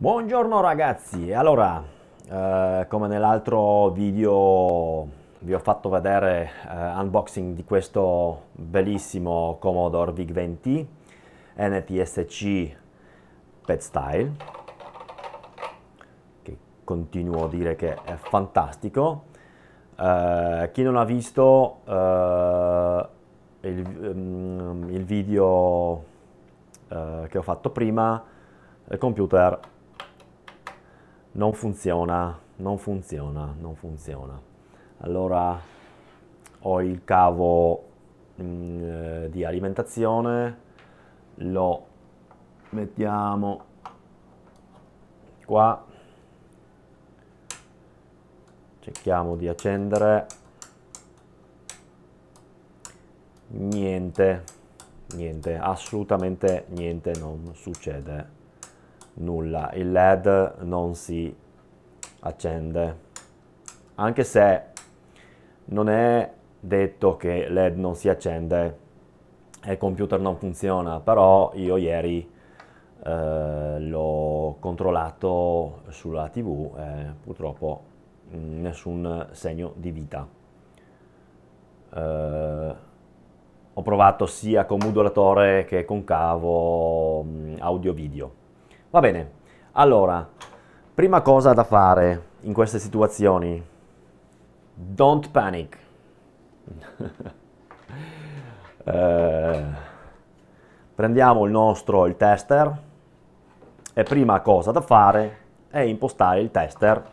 Buongiorno ragazzi, allora eh, come nell'altro video vi ho fatto vedere eh, unboxing di questo bellissimo Commodore vig 20 NTSC Pet Style che continuo a dire che è fantastico eh, chi non ha visto eh, il, um, il, video eh, che ho fatto prima il computer non funziona, non funziona, non funziona. Allora ho il cavo mh, mm, eh, di alimentazione, lo mettiamo qua, cerchiamo di accendere, niente, niente, assolutamente niente non succede nulla, il led non si accende, anche se non è detto che led non si accende e il computer non funziona, però io ieri eh, l'ho controllato sulla tv e purtroppo mm, nessun segno di vita. Eh, ho provato sia con modulatore che con cavo mm, audio-video. Va bene, allora, prima cosa da fare in queste situazioni, don't panic. eh, prendiamo il nostro, il tester, e prima cosa da fare è impostare il tester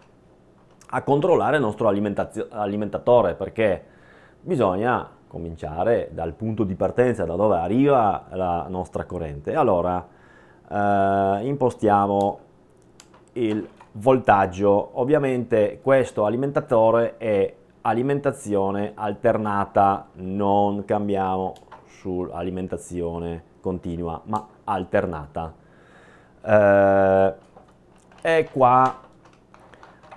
a controllare il nostro alimentatore, perché bisogna cominciare dal punto di partenza, da dove arriva la nostra corrente. Allora, eh, impostiamo il voltaggio. Ovviamente questo alimentatore è alimentazione alternata, non cambiamo sull'alimentazione continua, ma alternata. Eh, e qua,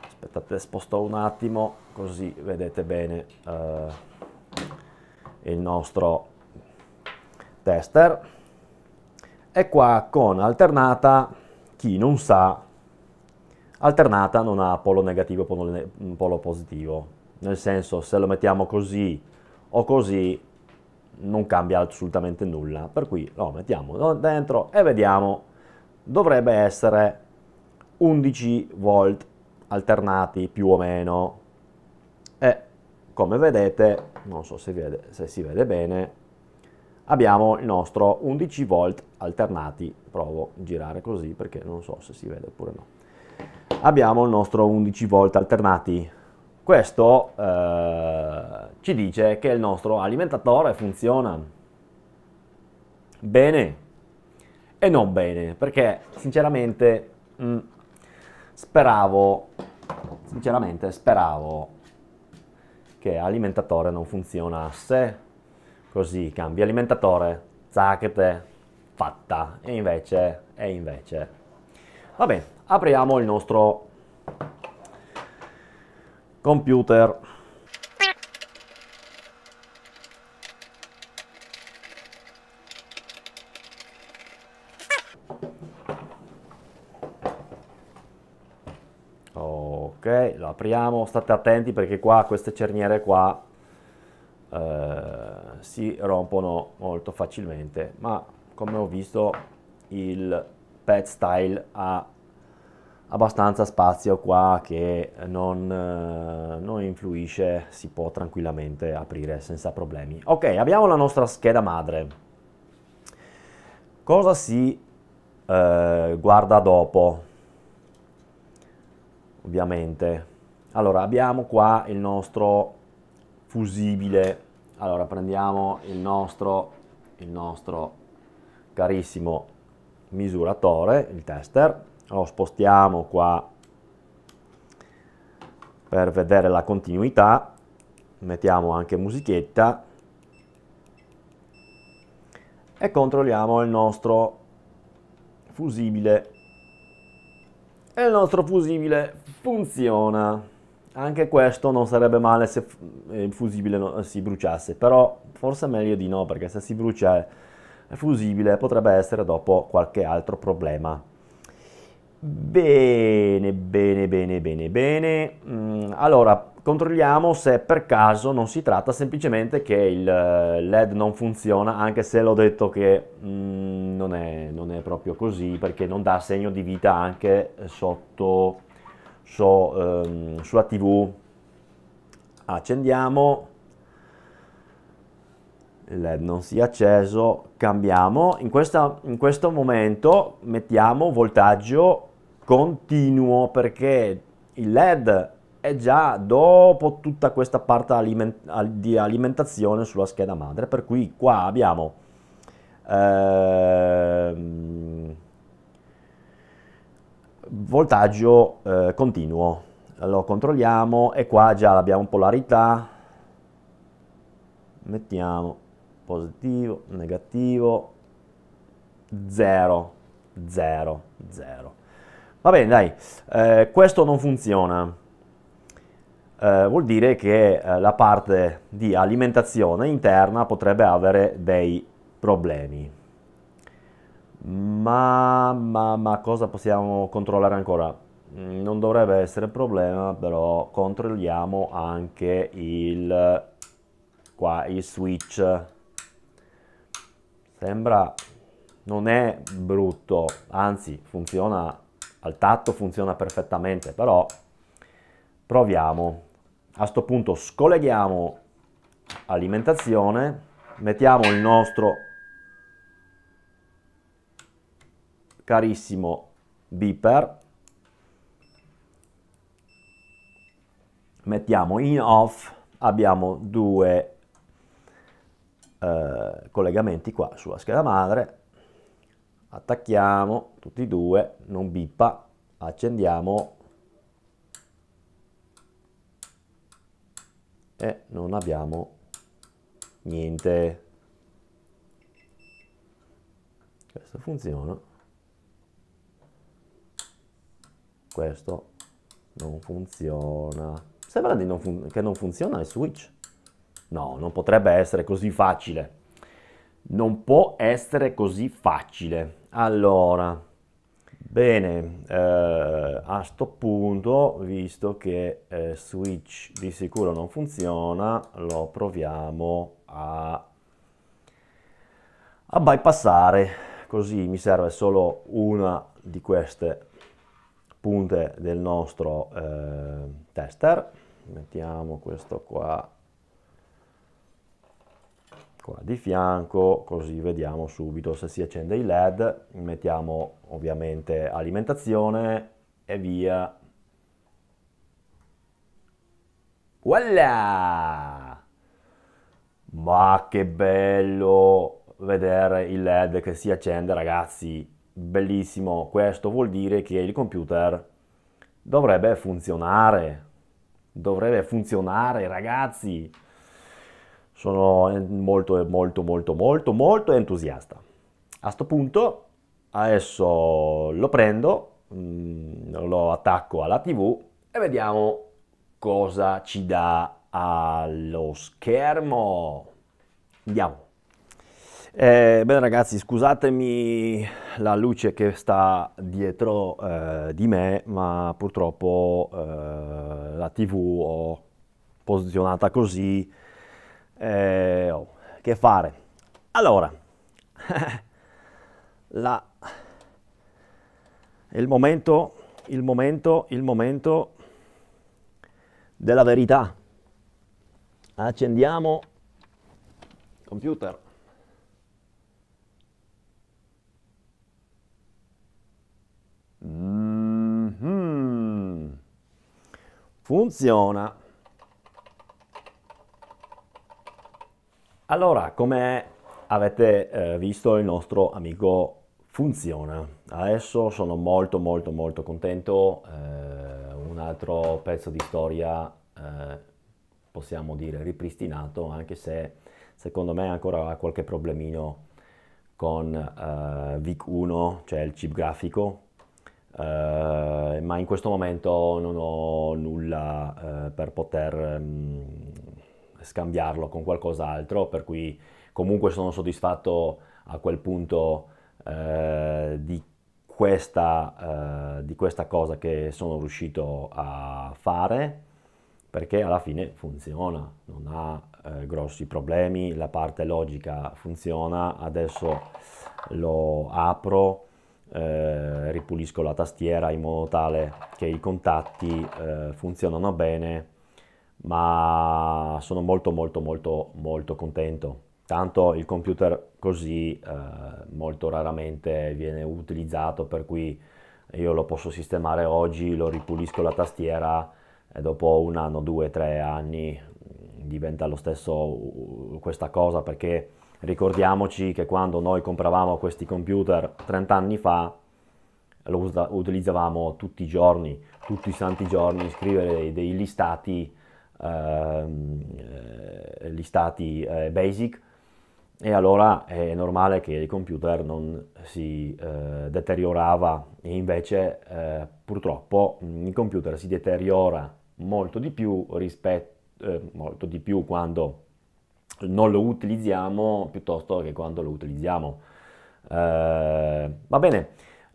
aspettate, sposto un attimo così vedete bene eh, il nostro tester. E qua con alternata, chi non sa, alternata non ha polo negativo e polo positivo. Nel senso, se lo mettiamo così o così, non cambia assolutamente nulla. Per cui lo mettiamo dentro e vediamo. Dovrebbe essere 11 volt alternati più o meno. E come vedete, non so se, vede, se si vede bene, abbiamo il nostro 11 volt alternati, provo a girare così perché non so se si vede oppure no. Abbiamo il nostro 11 volt alternati, questo eh, ci dice che il nostro alimentatore funziona bene e non bene, perché sinceramente mh, mm, speravo, sinceramente speravo che alimentatore non funzionasse così cambi alimentatore, zacchete, fatta, e invece, e invece. Va bene, apriamo il nostro computer. Ok, lo apriamo, state attenti perché qua queste cerniere qua eh, si rompono molto facilmente, ma come ho visto il pet style ha abbastanza spazio qua che non, eh, non, influisce, si può tranquillamente aprire senza problemi. Ok, abbiamo la nostra scheda madre. Cosa si eh, guarda dopo? Ovviamente. Allora, abbiamo qua il nostro fusibile allora prendiamo il nostro, il nostro carissimo misuratore, il tester, lo spostiamo qua per vedere la continuità, mettiamo anche musichetta e controlliamo il nostro fusibile e il nostro fusibile funziona anche questo non sarebbe male se eh, il fusibile si bruciasse, però forse è meglio di no, perché se si brucia il fusibile potrebbe essere dopo qualche altro problema. Bene, bene, bene, bene, bene. Mm, allora, controlliamo se per caso non si tratta semplicemente che il eh, LED non funziona, anche se l'ho detto che mm, non, è, non è proprio così, perché non dà segno di vita anche sotto so, ehm, sulla tv accendiamo il led non si è acceso cambiamo in, questa, in questo momento mettiamo voltaggio continuo perché il led è già dopo tutta questa parte aliment di alimentazione sulla scheda madre per cui qua abbiamo eh, voltaggio eh, continuo, lo controlliamo e qua già abbiamo polarità, mettiamo positivo, negativo, 0, 0, 0. Va bene, dai, eh, questo non funziona. Eh, vuol dire che eh, la parte di alimentazione interna potrebbe avere dei problemi ma, ma, ma cosa possiamo controllare ancora? Mm, non dovrebbe essere problema però controlliamo anche il, qua, il switch sembra non è brutto anzi funziona al tatto funziona perfettamente però proviamo a sto punto scolleghiamo alimentazione mettiamo il nostro carissimo beeper, mettiamo in off, abbiamo due eh, collegamenti qua sulla scheda madre, attacchiamo tutti e due, non bippa, accendiamo e non abbiamo niente. Questo funziona. questo non funziona. Sembra non fun che non funziona il switch. No, non potrebbe essere così facile. Non può essere così facile. Allora, bene, eh, a sto punto, visto che eh, switch di sicuro non funziona, lo proviamo a, a bypassare. Così mi serve solo una di queste punte del nostro eh, tester. Mettiamo questo qua, qua di fianco, così vediamo subito se si accende il LED. Mettiamo ovviamente alimentazione e via. Voilà! Ma che bello vedere il LED che si accende, ragazzi! Bellissimo, questo vuol dire che il computer dovrebbe funzionare. Dovrebbe funzionare, ragazzi. Sono molto, molto, molto, molto, molto entusiasta. A questo punto, adesso lo prendo, mm, lo attacco alla TV e vediamo cosa ci dà allo schermo. Andiamo. Eh, bene ragazzi, scusatemi la luce che sta dietro eh, di me, ma purtroppo eh, la TV ho posizionata così. Eh, oh, che fare? Allora, la... il momento, il momento, il momento della verità. Accendiamo computer. Mm -hmm. Funziona. Allora, come avete eh, visto, il nostro amico funziona. Adesso sono molto molto molto contento. Eh, un altro pezzo di storia, eh, possiamo dire, ripristinato, anche se secondo me ancora ha qualche problemino con eh, VIC1, cioè il chip grafico, eh, ma in questo momento non ho nulla eh, per poter mh, mm, scambiarlo con qualcos'altro, per cui comunque sono soddisfatto a quel punto eh, di questa, eh, di questa cosa che sono riuscito a fare perché alla fine funziona, non ha eh, grossi problemi, la parte logica funziona, adesso lo apro eh, ripulisco la tastiera in modo tale che i contatti eh, funzionano bene ma sono molto molto molto molto contento tanto il computer così eh, molto raramente viene utilizzato per cui io lo posso sistemare oggi lo ripulisco la tastiera e dopo un anno due tre anni mm, diventa lo stesso questa cosa perché Ricordiamoci che quando noi compravamo questi computer 30 anni fa, lo utilizzavamo tutti i giorni, tutti i santi giorni, scrivere dei listati, ehm, eh, listati eh, basic e allora è normale che il computer non si eh, deteriorava e invece eh, purtroppo il computer si deteriora molto di più rispetto eh, molto di più quando non lo utilizziamo piuttosto che quando lo utilizziamo. Eh, va bene,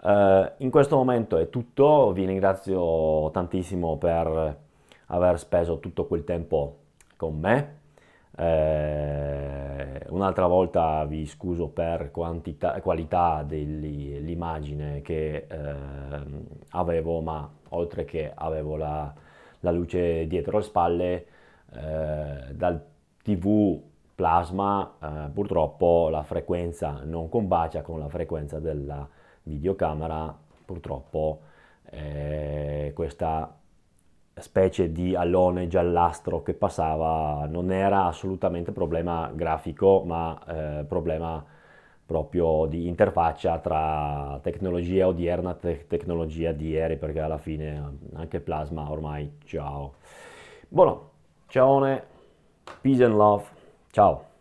eh, in questo momento è tutto, vi ringrazio tantissimo per aver speso tutto quel tempo con me. Eh, un'altra volta vi scuso per quantità, qualità dell'immagine che eh, avevo, ma oltre che avevo la, la luce dietro le spalle, eh, dal tv plasma eh, purtroppo la frequenza non combacia con la frequenza della videocamera, purtroppo eh, questa specie di alone giallastro che passava non era assolutamente problema grafico ma eh, problema proprio di interfaccia tra tecnologia odierna e tecnologia di ieri perché alla fine eh, anche plasma ormai ciao buono ciao peace and love Chao.